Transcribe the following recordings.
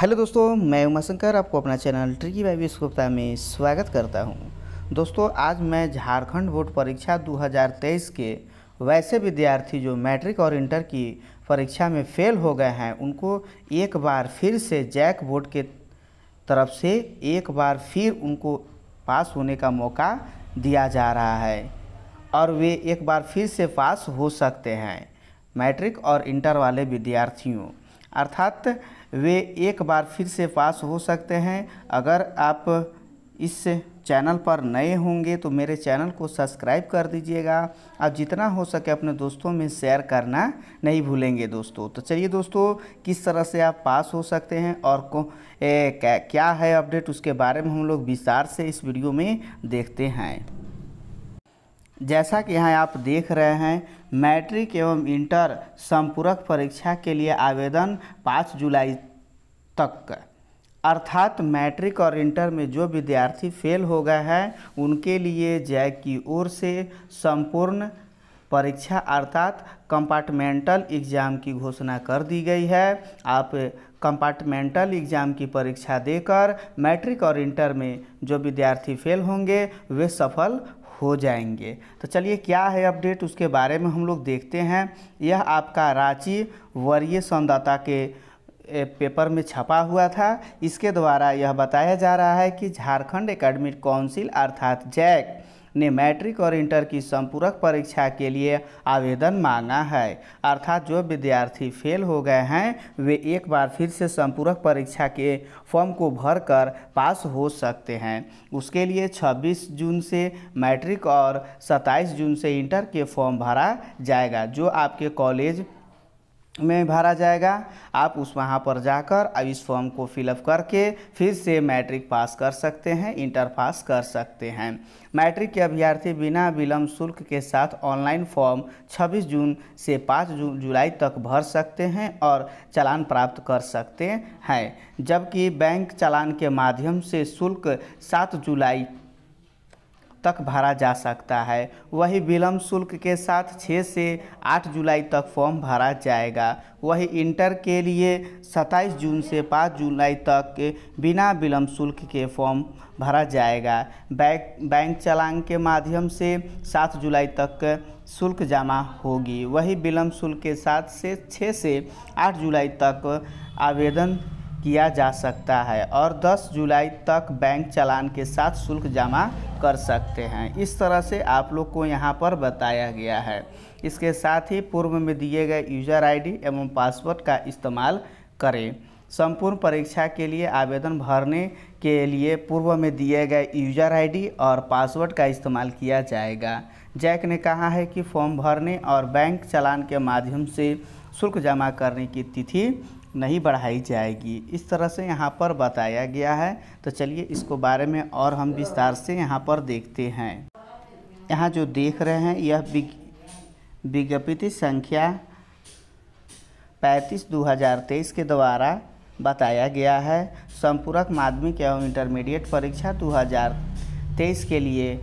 Hello दोस्तों मैं उमा शंकर आपको अपना चैनल ट्रिकी बाई विश्वता में स्वागत करता हूं। दोस्तों आज मैं झारखंड बोर्ड परीक्षा 2023 के वैसे विद्यार्थी जो मैट्रिक और इंटर की परीक्षा में फेल हो गए हैं उनको एक बार फिर से जैक बोर्ड के तरफ से एक बार फिर उनको पास होने का मौका दिया जा रहा है और वे एक बार फिर से पास हो सकते हैं मैट्रिक और इंटर वाले विद्यार्थियों अर्थात वे एक बार फिर से पास हो सकते हैं अगर आप इस चैनल पर नए होंगे तो मेरे चैनल को सब्सक्राइब कर दीजिएगा आप जितना हो सके अपने दोस्तों में शेयर करना नहीं भूलेंगे दोस्तों तो चलिए दोस्तों किस तरह से आप पास हो सकते हैं और को, ए, क्या, क्या है अपडेट उसके बारे में हम लोग विस्तार से इस वीडियो में देखते हैं जैसा कि यहाँ आप देख रहे हैं मैट्रिक एवं इंटर संपूरक परीक्षा के लिए आवेदन 5 जुलाई तक अर्थात मैट्रिक और इंटर में जो विद्यार्थी फेल हो गए हैं उनके लिए जय की ओर से संपूर्ण परीक्षा अर्थात कंपार्टमेंटल एग्ज़ाम की घोषणा कर दी गई है आप कंपार्टमेंटल एग्ज़ाम की परीक्षा देकर मैट्रिक और इंटर में जो विद्यार्थी फेल होंगे वे सफल हो जाएंगे तो चलिए क्या है अपडेट उसके बारे में हम लोग देखते हैं यह आपका रांची वरीय संवाददाता के पेपर में छपा हुआ था इसके द्वारा यह बताया जा रहा है कि झारखंड एकेडमिक काउंसिल अर्थात जैक ने मैट्रिक और इंटर की संपूरक परीक्षा के लिए आवेदन मांगा है अर्थात जो विद्यार्थी फेल हो गए हैं वे एक बार फिर से संपूरक परीक्षा के फॉर्म को भरकर पास हो सकते हैं उसके लिए 26 जून से मैट्रिक और 27 जून से इंटर के फॉर्म भरा जाएगा जो आपके कॉलेज में भरा जाएगा आप उस वहाँ पर जाकर अब इस फॉर्म को फिलअप करके फिर से मैट्रिक पास कर सकते हैं इंटर पास कर सकते हैं मैट्रिक के अभ्यर्थी बिना विलम्ब शुल्क के साथ ऑनलाइन फॉर्म 26 जून से 5 जून जुलाई तक भर सकते हैं और चालान प्राप्त कर सकते हैं जबकि बैंक चालान के माध्यम से शुल्क 7 जुलाई तक भरा जा सकता है वही विलम्ब शुल्क के साथ 6 से 8 जुलाई तक फॉर्म भरा जाएगा वही इंटर के लिए 27 जून से 5 जुलाई तक बिना विलम्ब शुल्क के फॉर्म भरा जाएगा बैंक बैंक चलान के माध्यम से 7 जुलाई तक शुल्क जमा होगी वही विलम्ब शुल्क के साथ से 6 से 8 जुलाई तक आवेदन किया जा सकता है और 10 जुलाई तक बैंक चालान के साथ शुल्क जमा कर सकते हैं इस तरह से आप लोग को यहाँ पर बताया गया है इसके साथ ही पूर्व में दिए गए यूजर आईडी एवं पासवर्ड का इस्तेमाल करें संपूर्ण परीक्षा के लिए आवेदन भरने के लिए पूर्व में दिए गए यूजर आईडी और पासवर्ड का इस्तेमाल किया जाएगा जैक ने कहा है कि फॉर्म भरने और बैंक चालान के माध्यम से शुल्क जमा करने की तिथि नहीं बढ़ाई जाएगी इस तरह से यहाँ पर बताया गया है तो चलिए इसको बारे में और हम विस्तार से यहाँ पर देखते हैं यहाँ जो देख रहे हैं यह विज्ञप्ति संख्या पैंतीस दो हज़ार तेईस के द्वारा बताया गया है संपूरक माध्यमिक एवं इंटरमीडिएट परीक्षा 2023 के लिए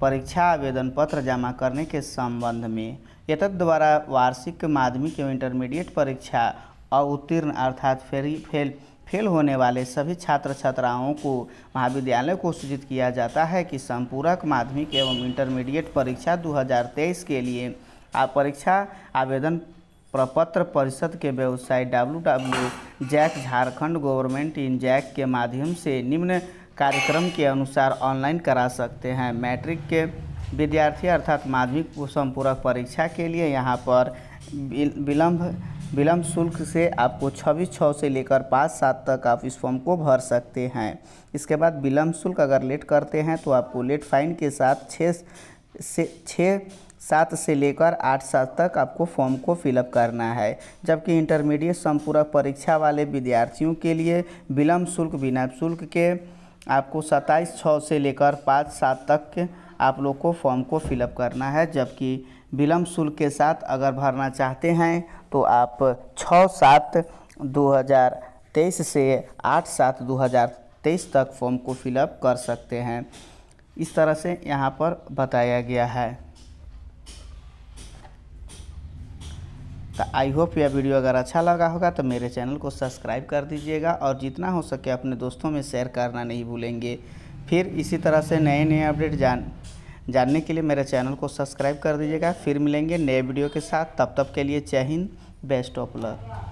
परीक्षा आवेदन पत्र जमा करने के संबंध में यद द्वारा वार्षिक माध्यमिक एवं इंटरमीडिएट परीक्षा उत्तीर्ण अर्थात फेरी फेल फेल होने वाले सभी छात्र छात्राओं को महाविद्यालय को सूचित किया जाता है कि संपूरक माध्यमिक एवं इंटरमीडिएट परीक्षा 2023 के लिए आप परीक्षा आवेदन प्रपत्र परिषद के website W W JAC Jharkhand government in JAC के माध्यम से निम्न कार्यक्रम के अनुसार ऑनलाइन करा सकते हैं मैट्रिक के विद्यार्थी अर्थात माध्यमिक संपूरक परीक्षा के लिए यहाँ पर विलम्ब विलम्ब शुल्क से आपको छब्बीस छः से लेकर पाँच सात तक आप इस फॉर्म को भर सकते हैं इसके बाद विलम्ब शुल्क अगर लेट करते हैं तो आपको लेट फाइन के साथ छः से छः सात से लेकर आठ सात तक आपको फॉर्म को फिलअप करना है जबकि इंटरमीडिएट संपूरक परीक्षा वाले विद्यार्थियों के लिए विलम्ब शुल्क बिना शुल्क के आपको सत्ताईस छः से लेकर पाँच सात तक आप लोग को फॉर्म को फिलअप करना है जबकि विलम्ब शुल्क के साथ अगर भरना चाहते हैं तो आप छः सात दो हज़ार तेईस से आठ सात दो हज़ार तेईस तक फॉर्म को फिलअप कर सकते हैं इस तरह से यहाँ पर बताया गया है तो आई होप यह वीडियो अगर अच्छा लगा होगा तो मेरे चैनल को सब्सक्राइब कर दीजिएगा और जितना हो सके अपने दोस्तों में शेयर करना नहीं भूलेंगे फिर इसी तरह से नए नए अपडेट जान जानने के लिए मेरे चैनल को सब्सक्राइब कर दीजिएगा फिर मिलेंगे नए वीडियो के साथ तब तक के लिए चय हिंद बेस्ट ऑफ लक